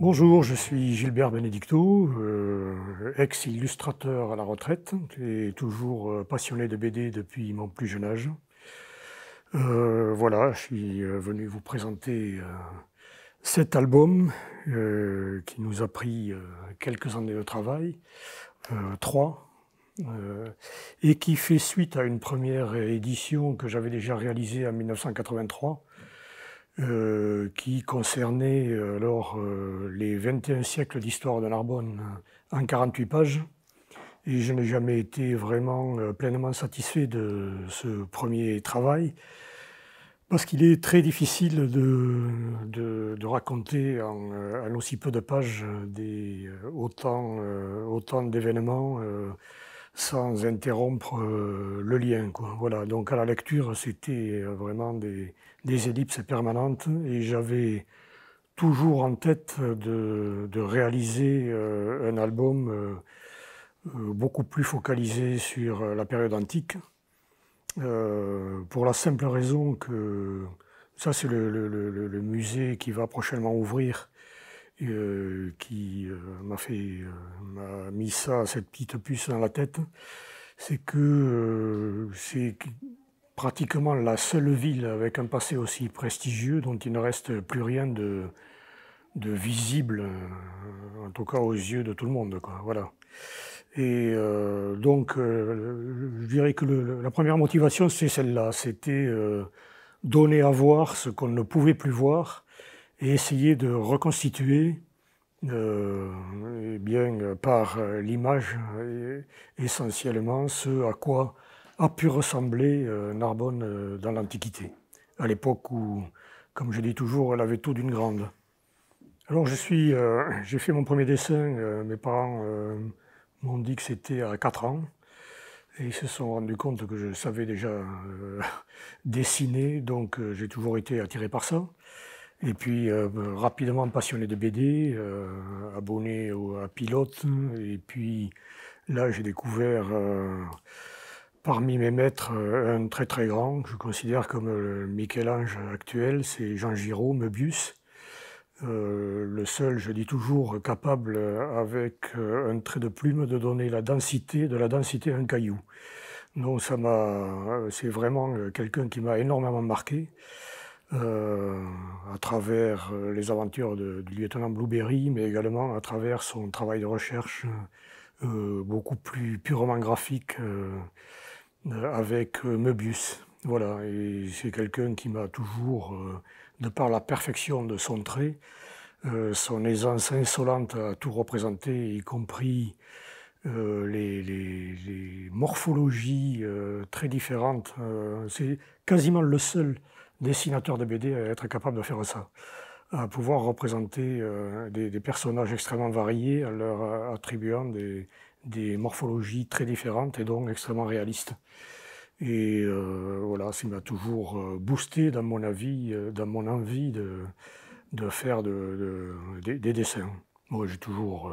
Bonjour, je suis Gilbert Benedicto, euh, ex-illustrateur à la retraite et toujours euh, passionné de BD depuis mon plus jeune âge. Euh, voilà, je suis venu vous présenter cet album qui nous a pris quelques années de travail, trois, et qui fait suite à une première édition que j'avais déjà réalisée en 1983 euh, qui concernait euh, alors euh, les 21 siècles d'histoire de Narbonne en 48 pages. Et je n'ai jamais été vraiment pleinement satisfait de ce premier travail, parce qu'il est très difficile de, de, raconter en, aussi peu de pages des, autant, autant d'événements sans interrompre le lien. Voilà. Donc à la lecture, c'était vraiment des, des ellipses permanentes et j'avais toujours en tête de, réaliser euh, un album euh, euh, beaucoup plus focalisé sur la période antique, pour la simple raison que ça c'est le, musée qui va prochainement ouvrir, qui m'a fait m'a mis ça, cette petite puce dans la tête, c'est que c'est pratiquement la seule ville avec un passé aussi prestigieux dont il ne reste plus rien de, visible, euh, en tout cas aux yeux de tout le monde. Voilà. Et euh, donc, euh, je dirais que la première motivation, c'est celle-là. C'était donner à voir ce qu'on ne pouvait plus voir et essayer de reconstituer, eh bien, par l'image, essentiellement ce à quoi a pu ressembler euh, Narbonne euh, dans l'Antiquité, à l'époque où, comme je dis toujours, elle avait tout d'une grande. Alors je suis, euh, j'ai fait mon premier dessin, mes parents m'ont dit que c'était à 4 ans, et ils se sont rendus compte que je savais déjà dessiner, donc j'ai toujours été attiré par ça. Et puis rapidement passionné de BD, abonné à Pilote, et puis là j'ai découvert Parmi mes maîtres, euh, un très très grand, que je considère comme le Michel-Ange actuel, c'est Jean Giraud, Meubius. Euh, le seul, je dis toujours, capable avec euh, un trait de plume de donner la densité, de la densité à un caillou. Donc ça m'a, c'est vraiment quelqu'un qui m'a énormément marqué à travers les aventures de, du lieutenant Blueberry, mais également à travers son travail de recherche beaucoup plus purement graphique. Euh, avec euh, Möbius. Voilà, et c'est quelqu'un qui m'a toujours, euh, de par la perfection de son trait, son aisance insolente à tout représenter, y compris les, morphologies très différentes. c'est quasiment le seul dessinateur de BD à être capable de faire ça, à pouvoir représenter des, des, personnages extrêmement variés en leur attribuant des, des morphologies très différentes et donc extrêmement réalistes. Et euh, voilà, ça m'a toujours euh, boosté dans mon avis, euh, dans mon envie de, faire des, dessins. Moi, j'ai toujours,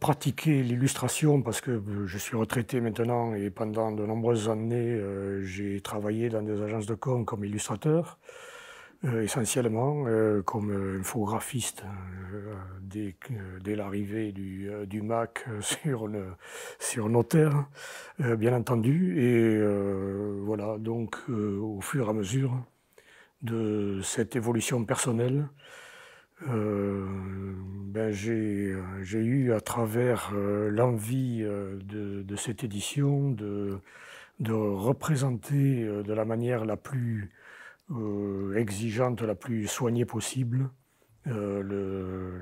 pratiqué l'illustration parce que je suis retraité maintenant et pendant de nombreuses années, j'ai travaillé dans des agences de com comme illustrateur. Euh, essentiellement euh, comme infographiste euh, dès, dès l'arrivée du, Mac sur, sur nos terres, bien entendu. Et voilà, donc au fur et à mesure de cette évolution personnelle, ben, j'ai eu à travers l'envie de, de, cette édition de, de représenter de la manière la plus euh, exigeante, la plus soignée possible. Euh,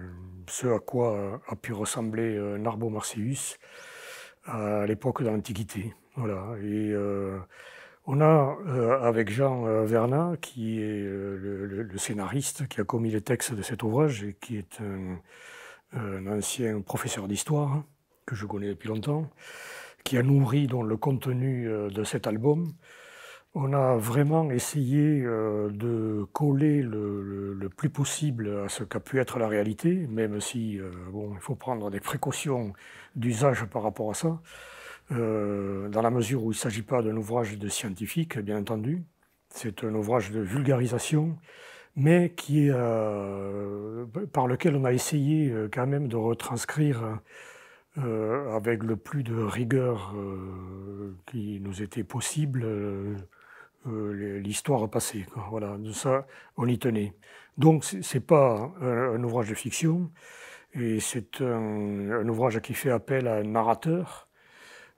ce à quoi a pu ressembler euh, Narbo Marcius à l'époque de l'Antiquité. Voilà. Et on a, avec Jean Vernat, qui est le, scénariste qui a commis les textes de cet ouvrage et qui est un, un ancien professeur d'histoire hein, que je connais depuis longtemps, qui a nourri dans le contenu de cet album on a vraiment essayé euh, de coller le, plus possible à ce qu'a pu être la réalité, même si euh, bon, il faut prendre des précautions d'usage par rapport à ça, euh, dans la mesure où il ne s'agit pas d'un ouvrage de scientifique, bien entendu. C'est un ouvrage de vulgarisation, mais qui par lequel on a essayé quand même de retranscrire avec le plus de rigueur qui nous était possible euh, l'histoire passée. Voilà, de ça, on y tenait. Donc, ce n'est pas un, ouvrage de fiction, et c'est un, ouvrage qui fait appel à un narrateur.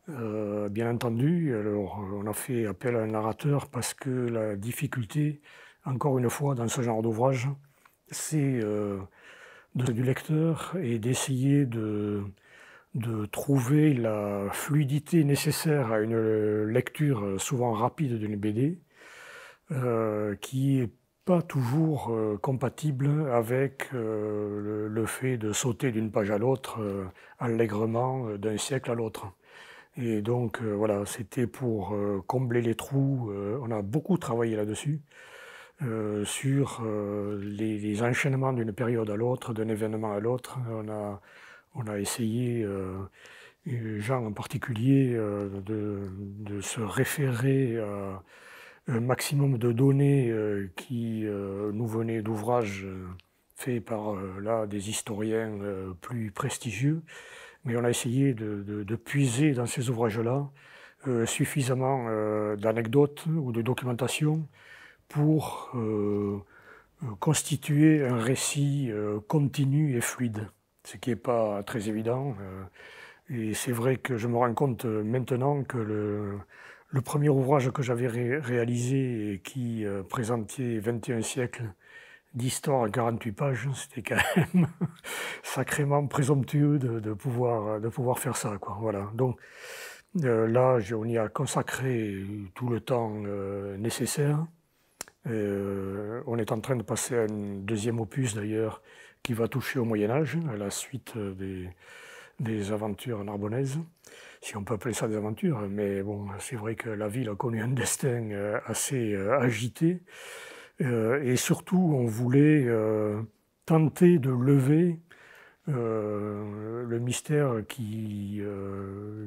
Euh, bien entendu, alors, on a fait appel à un narrateur parce que la difficulté, encore une fois, dans ce genre d'ouvrage, c'est euh, du lecteur et d'essayer de, de trouver la fluidité nécessaire à une euh, lecture euh, souvent rapide d'une BD, euh, qui n'est pas toujours compatible avec le, fait de sauter d'une page à l'autre allègrement d'un siècle à l'autre. Et donc voilà, c'était pour combler les trous. on a beaucoup travaillé là-dessus. sur les, enchaînements d'une période à l'autre, d'un événement à l'autre. On a on a essayé, euh, Jean en particulier, euh, de, se référer à un maximum de données euh, qui nous venaient d'ouvrages faits par là des historiens plus prestigieux, mais on a essayé de, puiser dans ces ouvrages-là suffisamment d'anecdotes ou de documentation pour constituer un récit continu et fluide ce qui n'est pas très évident. Euh, et c'est vrai que je me rends compte euh, maintenant que le, premier ouvrage que j'avais réalisé et qui euh, présentait 21 siècles d'histoire à 48 pages, c'était quand même sacrément présomptueux de, pouvoir, de pouvoir faire ça. Quoi. Voilà. Donc là, on y a consacré tout le temps nécessaire. on est en train de passer à un deuxième opus d'ailleurs qui va toucher au Moyen Âge, à la suite euh, des, des aventures narbonnaises, si on peut appeler ça des aventures, hein, mais bon, c'est vrai que la ville a connu un destin euh, assez euh, agité, et surtout on voulait tenter de lever le mystère qui,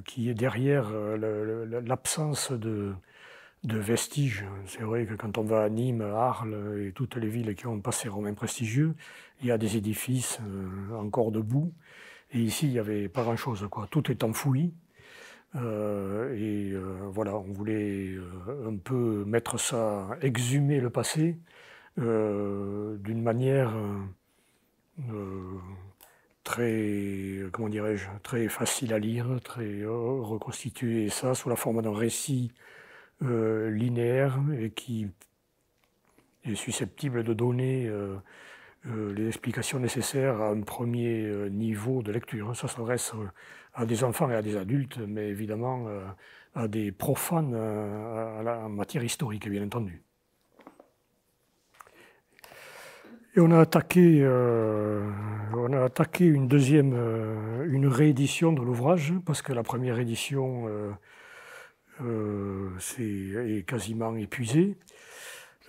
qui est derrière l'absence de, de vestiges. C'est vrai que quand on va à Nîmes, Arles et toutes les villes qui ont passé romain prestigieux, il y a des édifices euh, encore debout. Et ici, il n'y avait pas grand-chose. Tout est enfoui. Euh, et euh, voilà, on voulait un peu mettre ça, exhumer le passé d'une manière très, comment dirais-je, très facile à lire, très reconstituer ça sous la forme d'un récit euh, linéaire et qui est susceptible de donner euh, euh, les explications nécessaires à un premier niveau de lecture. Ça s'adresse à des enfants et à des adultes, mais évidemment à des profanes à matière historique, bien entendu. Et on a attaqué, on a attaqué une deuxième, une réédition de l'ouvrage, parce que la première édition euh, est, quasiment épuisé,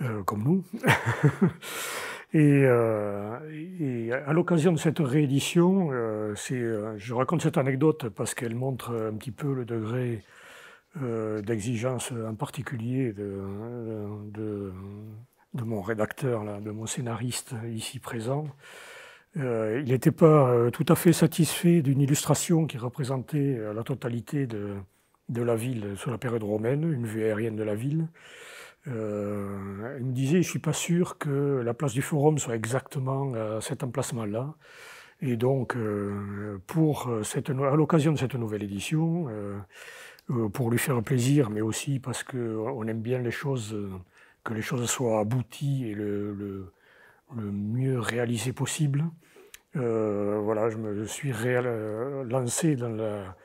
euh, comme nous. Euh, et, à l'occasion de cette réédition, je raconte cette anecdote parce qu'elle montre un petit peu le degré d'exigence en particulier de, de, mon rédacteur, là, de mon scénariste ici présent. il n'était pas tout à fait satisfait d'une illustration qui représentait la totalité de, de la ville sur la période romaine, une vue aérienne de la ville. Euh, il me disait, je ne suis pas sûr que la place du forum soit exactement à euh, cet emplacement-là. Et donc, euh, pour euh, cette, à l'occasion de cette nouvelle édition, pour lui faire plaisir, mais aussi parce qu'on aime bien les choses, que les choses soient abouties et le, le, mieux réalisé possible, voilà, je me suis lancé dans la,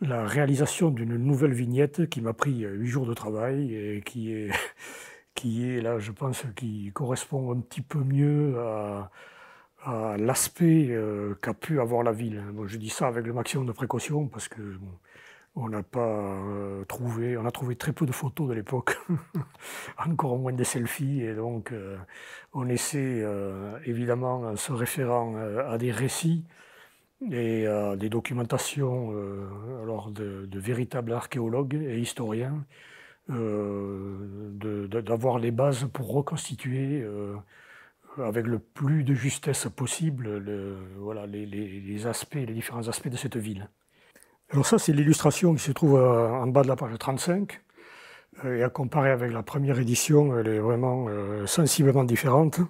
la réalisation d'une nouvelle vignette qui m'a pris euh, huit jours de travail et qui est, qui est là, je pense, qui correspond un petit peu mieux à, l'aspect euh, qu'a pu avoir la ville. je dis ça avec le maximum de précaution parce que on n'a pas euh, trouvé, on a trouvé très peu de photos de l'époque, encore moins des selfies, et donc on essaie évidemment en se référant à des récits et à euh, des documentations euh, alors de, véritables archéologues et historiens, euh, d'avoir les bases pour reconstituer avec le plus de justesse possible les, aspects, les différents aspects de cette ville. Alors ça, c'est l'illustration qui se trouve en bas de la page 35. Et à comparer avec la première édition, elle est vraiment sensiblement différente.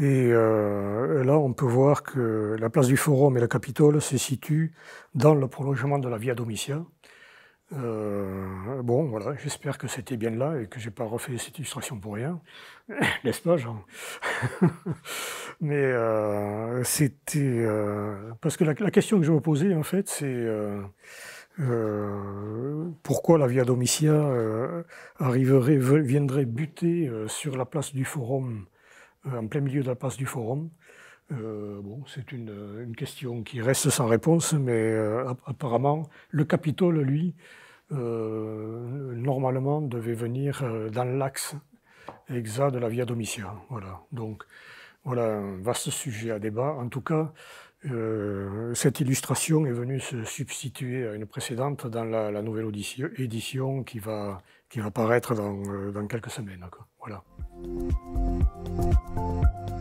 Et euh, là, on peut voir que la place du Forum et la Capitole se situent dans le prolongement de la Via Domitia. Euh, bon, voilà, j'espère que c'était bien là et que je n'ai pas refait cette illustration pour rien, n'est-ce pas, Jean Mais euh, c'était parce que la, question que je me posais en fait, c'est pourquoi la Via Domitia arriverait, viendrait buter sur la place du Forum euh, en plein milieu de la passe du forum. Euh, bon, c'est une, une, question qui reste sans réponse, mais euh, apparemment, le Capitole, lui, normalement, devait venir dans l'axe exa de la Via Domitia. Voilà. Donc, voilà un vaste sujet à débat. En tout cas, cette illustration est venue se substituer à une précédente dans la, nouvelle édition qui va, qui va paraître dans, dans quelques semaines. Voilà. Thank you.